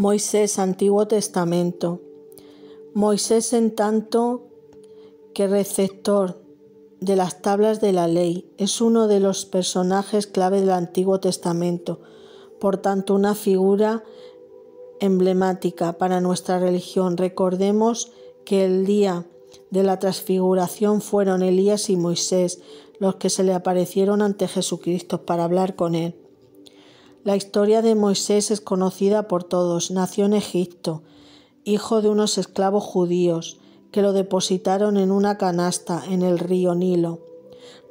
Moisés Antiguo Testamento. Moisés en tanto que receptor de las tablas de la ley es uno de los personajes clave del Antiguo Testamento, por tanto una figura emblemática para nuestra religión. Recordemos que el día de la transfiguración fueron Elías y Moisés los que se le aparecieron ante Jesucristo para hablar con él. La historia de Moisés es conocida por todos. Nació en Egipto, hijo de unos esclavos judíos, que lo depositaron en una canasta en el río Nilo.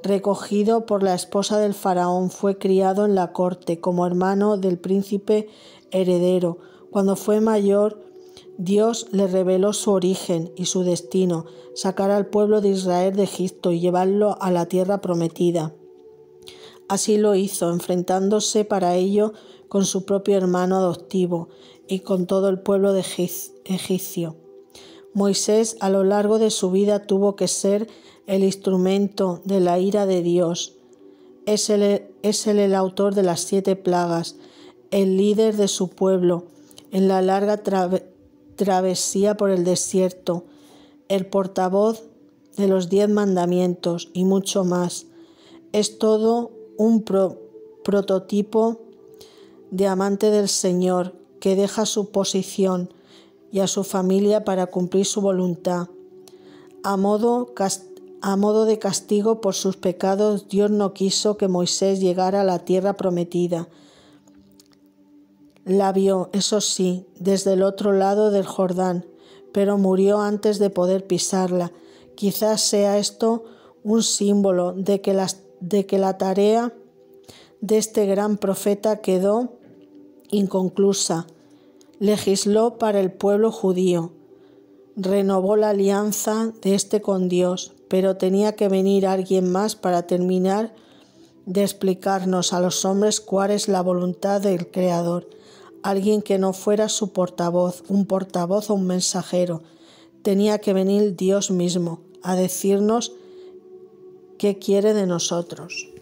Recogido por la esposa del faraón, fue criado en la corte como hermano del príncipe heredero. Cuando fue mayor, Dios le reveló su origen y su destino, sacar al pueblo de Israel de Egipto y llevarlo a la tierra prometida. Así lo hizo, enfrentándose para ello con su propio hermano adoptivo y con todo el pueblo de egipcio. Moisés a lo largo de su vida tuvo que ser el instrumento de la ira de Dios. Es es el autor de las siete plagas, el líder de su pueblo en la larga travesía por el desierto, el portavoz de los diez mandamientos y mucho más. Es todo un prototipo de amante del Señor que deja su posición y a su familia para cumplir su voluntad. A modo, a modo de castigo por sus pecados, Dios no quiso que Moisés llegara a la tierra prometida. La vio, eso sí, desde el otro lado del Jordán, pero murió antes de poder pisarla. Quizás sea esto un símbolo de que las de que la tarea de este gran profeta quedó inconclusa. Legisló para el pueblo judío, renovó la alianza de este con Dios, pero tenía que venir alguien más para terminar de explicarnos a los hombres cuál es la voluntad del Creador, alguien que no fuera su portavoz, un portavoz o un mensajero. Tenía que venir Dios mismo a decirnos qué quiere de nosotros.